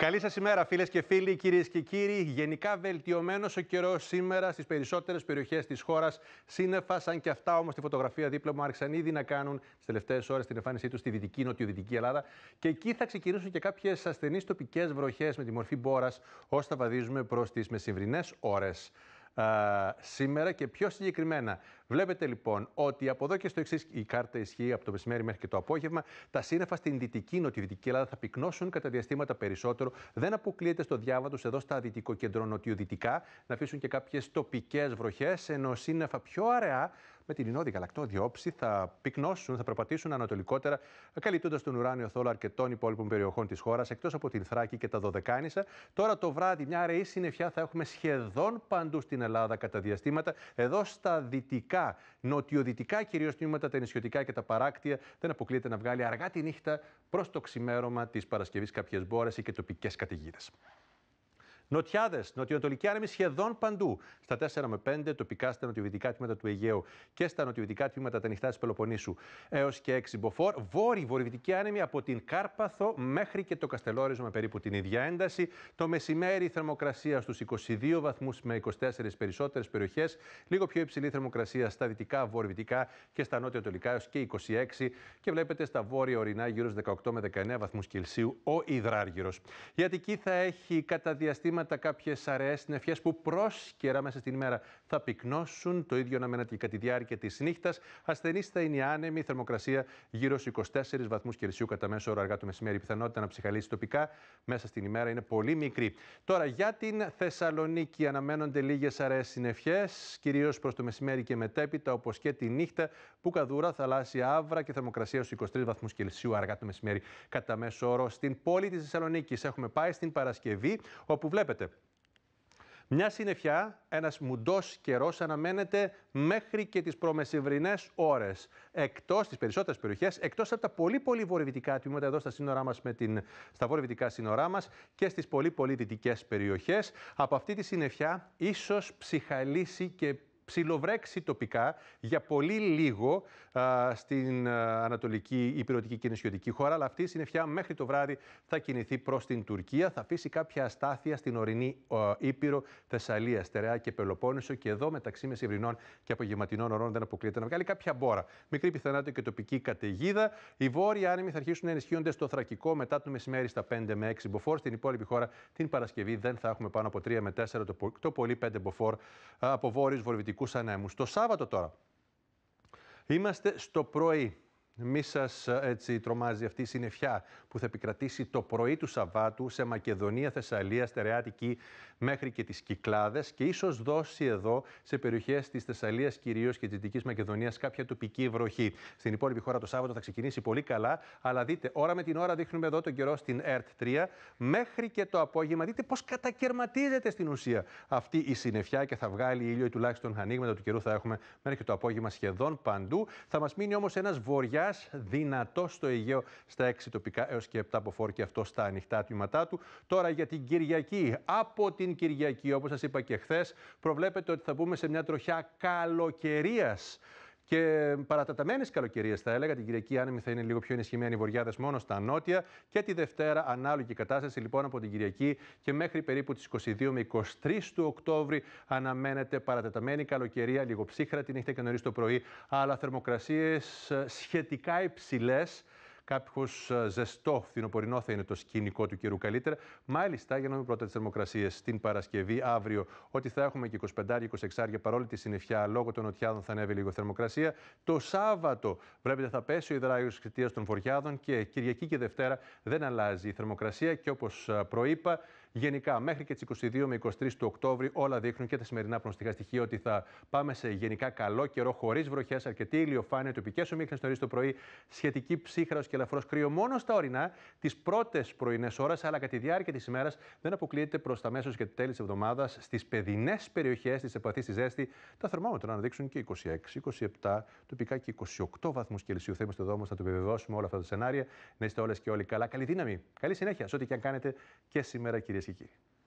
Καλή σας ημέρα, φίλες και φίλοι, κυρίες και κύριοι. Γενικά βελτιωμένος ο καιρός σήμερα στις περισσότερες περιοχές της χώρας. Σύννεφα, σαν και αυτά όμως τη φωτογραφία δίπλα μου άρχισαν ήδη να κάνουν τις τελευταίες ώρες την εμφάνισή τους στη δυτική νοτιοδυτική Ελλάδα. Και εκεί θα ξεκινήσουν και κάποιες ασθενείς τοπικές βροχές με τη μορφή μπόρας, ώστε θα βαδίζουμε προς τις μεσημβρινές ώρες σήμερα και πιο συγκεκριμένα. Βλέπετε λοιπόν ότι από εδώ και στο εξής η κάρτα ισχύει από το μεσημέρι μέχρι και το απόγευμα. Τα σύννεφα στην δυτική νοτιοδυτική Ελλάδα θα πυκνώσουν κατά διαστήματα περισσότερο. Δεν αποκλείεται στο διάβα του εδώ στα δυτικό κέντρο νοτιοδυτικά να αφήσουν και κάποιες τοπικές βροχές, ενώ σύννεφα πιο αραιά με την ινόδη γαλακτόδιόψη θα πυκνώσουν, θα περπατήσουν ανατολικότερα, καλύπτοντας τον ουράνιο θόλο αρκετών υπόλοιπων περιοχών της χώρας, εκτός από την Θράκη και τα Δωδεκάνησα. Τώρα το βράδυ, μια αραιή συννεφιά θα έχουμε σχεδόν παντού στην Ελλάδα κατά διαστήματα. Εδώ στα δυτικά, νοτιοδυτικά κυρίως τμήματα, τα νησιωτικά και τα παράκτια, δεν αποκλείεται να βγάλει αργά τη νύχτα προς το ξημέρωμα της Παρασκευής κάποιες μπόρες ή και τοπικές καταιγίδες. Νοτιάδες, νοτιοανατολική άνεμη σχεδόν παντού. Στα 4 με 5 τοπικά στα νοτιοδυτικά τμήματα του Αιγαίου και στα νοτιοδυτικά τμήματα τα νυχτά της Πελοπονίσου έως και 6 μποφόρ. Βόρειο βορειοδυτική άνεμη από την Κάρπαθο μέχρι και το Καστελόριζο με περίπου την ίδια ένταση. Το μεσημέρι η θερμοκρασία στους 22 βαθμούς με 24 περισσότερες περιοχές. Λίγο πιο υψηλή θερμοκρασία στα δυτικά, βορειοδυτικά και στα νοτια έως και 26. Και βλέπετε στα βόρεια ορεινά γύρω στους 18 με 19 βαθμούς Κελσίου ο υδράργυρος. Η Αττική θα έχει κατά διαστήματα αίματα, κάποιες αραιές συννεφιές που πρόσκαιρα μέσα στην ημέρα θα πυκνώσουν. Το ίδιο να μένατε και κατά τη διάρκεια της νύχτας. Ασθενείς θα είναι άνεμη, θερμοκρασία γύρω στους 24 βαθμούς Κελσίου κατά μέσο όρο αργά το μεσημέρι. Η πιθανότητα να ψυχαλίσει τοπικά μέσα στην ημέρα είναι πολύ μικρή. Τώρα για την Θεσσαλονίκη αναμένονται λίγες αραιές συννεφιές, κυρίως προς το μεσημέρι και μετέπειτα, όπως και τη νύχτα που καδούρα θαλάσσια άβρα και θερμοκρασία στους 23 βαθμούς Κελσίου αργά το μεσημέρι κατά μέσο όρο. Στην πόλη της Θεσσαλονίκης έχουμε πάει στην Παρασκευή, όπου βλέπετε βλέπετε. Μια συννεφιά, ένας μουντός καιρός αναμένεται μέχρι και τις προμεσηβρινές ώρες. Εκτός τις περισσότερες περιοχές, εκτός από τα πολύ πολύ βορειοδυτικά τμήματα εδώ στα σύνορά μας με την, στα βορειοδυτικά σύνορά μας και στις πολύ πολύ δυτικές περιοχές. Από αυτή τη συνεφιά ίσως ψυχαλίσει και ψιλοβρέξει τοπικά για πολύ λίγο α, στην α, ανατολική υπηρετική και νησιωτική χώρα. Αλλά αυτή η συννεφιά μέχρι το βράδυ θα κινηθεί προς την Τουρκία. Θα αφήσει κάποια αστάθεια στην ορεινή α, Ήπειρο, Θεσσαλία, Στερεά και Πελοπόννησο. Και εδώ μεταξύ μεσημβρινών και απογευματινών ωρών δεν αποκλείεται να βγάλει κάποια μπόρα. Μικρή πιθανότητα και τοπική καταιγίδα. Οι βόρειοι άνεμοι θα αρχίσουν να ενισχύονται στο Θρακικό μετά το μεσημέρι στα 5 με 6 μποφόρ. Στην υπόλοιπη χώρα την Παρασκευή δεν θα έχουμε πάνω από 3 με 4 το πολύ 5 μποφόρ από βόρειους βορειοδυτικούς στο Το Σάββατο τώρα. Είμαστε στο πρωί. Μη σας ε, έτσι τρομάζει αυτή η συνεφιά που θα επικρατήσει το πρωί του Σαββάτου σε Μακεδονία, Θεσσαλία, Στερεάτικη μέχρι και τις Κυκλάδες και ίσως δώσει εδώ σε περιοχές της Θεσσαλίας κυρίως και της Δυτικής Μακεδονίας κάποια τοπική βροχή. Στην υπόλοιπη χώρα το Σάββατο θα ξεκινήσει πολύ καλά, αλλά δείτε, ώρα με την ώρα δείχνουμε εδώ τον καιρό στην ΕΡΤ3 μέχρι και το απόγευμα. Δείτε πώς κατακαιρματίζεται στην ουσία αυτή η συνεφιά και θα βγάλει ήλιο ή τουλάχιστον ανοίγματα του καιρού θα έχουμε μέχρι και το απόγευμα σχεδόν παντού. Θα μας μείνει όμως ένας βορειά δυνατό στο Αιγαίο στα 6 τοπικά έως και 7 και αυτό στα ανοιχτά τμήματά του. Τώρα για την Κυριακή. Από την Κυριακή, όπως σας είπα και χθες, προβλέπεται ότι θα μπούμε σε μια τροχιά καλοκαιρίας. Και παραταταμένε καλοκαιρίες, θα έλεγα. Την Κυριακή άνεμη θα είναι λίγο πιο ενισχυμένη οι βορειάδε μόνο στα νότια. Και τη Δευτέρα ανάλογη κατάσταση λοιπόν από την Κυριακή και μέχρι περίπου τις 22 με 23 του Οκτώβρη αναμένεται παραταταμένη καλοκαιρία, λίγο ψύχρα την νύχτα και νωρίς το πρωί, αλλά θερμοκρασίες ε, σχετικά υψηλές κάποιος ε, ζεστό φθινοπορεινό θα είναι το σκηνικό του καιρού καλύτερα. Μάλιστα, για να μην πρώτα τις θερμοκρασίες την Παρασκευή, αύριο, ότι θα έχουμε και 25-26 παρόλη τη συννεφιά λόγω των νοτιάδων θα ανέβει λίγο θερμοκρασία. Το Σάββατο βλέπετε θα πέσει ο υδράγιο κριτία των βοριάδων και Κυριακή και Δευτέρα δεν αλλάζει η θερμοκρασία και όπως ε, προείπα, γενικά μέχρι και τις 22 με 23 του Οκτώβρη όλα δείχνουν και τα σημερινά προνοστικά στοιχεία ότι θα πάμε σε γενικά καλό καιρό χωρίς βροχές, αρκετή ηλιοφάνεια, τοπικές ομίχνε νωρίς το πρωί, σχετική ψύχρας ελαφρώ κρύο μόνο στα ορεινά τις πρώτες πρωινές ώρες, αλλά κατά τη διάρκεια της ημέρας δεν αποκλείεται προς τα μέσως και τέλη της εβδομάδας στις παιδινές περιοχές της επαφή στη ζέστη. Τα θερμόμετρα να δείξουν και 26, 27, τοπικά και 28 βαθμούς Κελσίου. Θα είμαστε εδώ όμως να το επιβεβαιώσουμε όλα αυτά τα σενάρια. Να είστε όλες και όλοι καλά. Καλή δύναμη. Καλή συνέχεια σε ό,τι και αν κάνετε και σήμερα, κυρίες και κύριοι.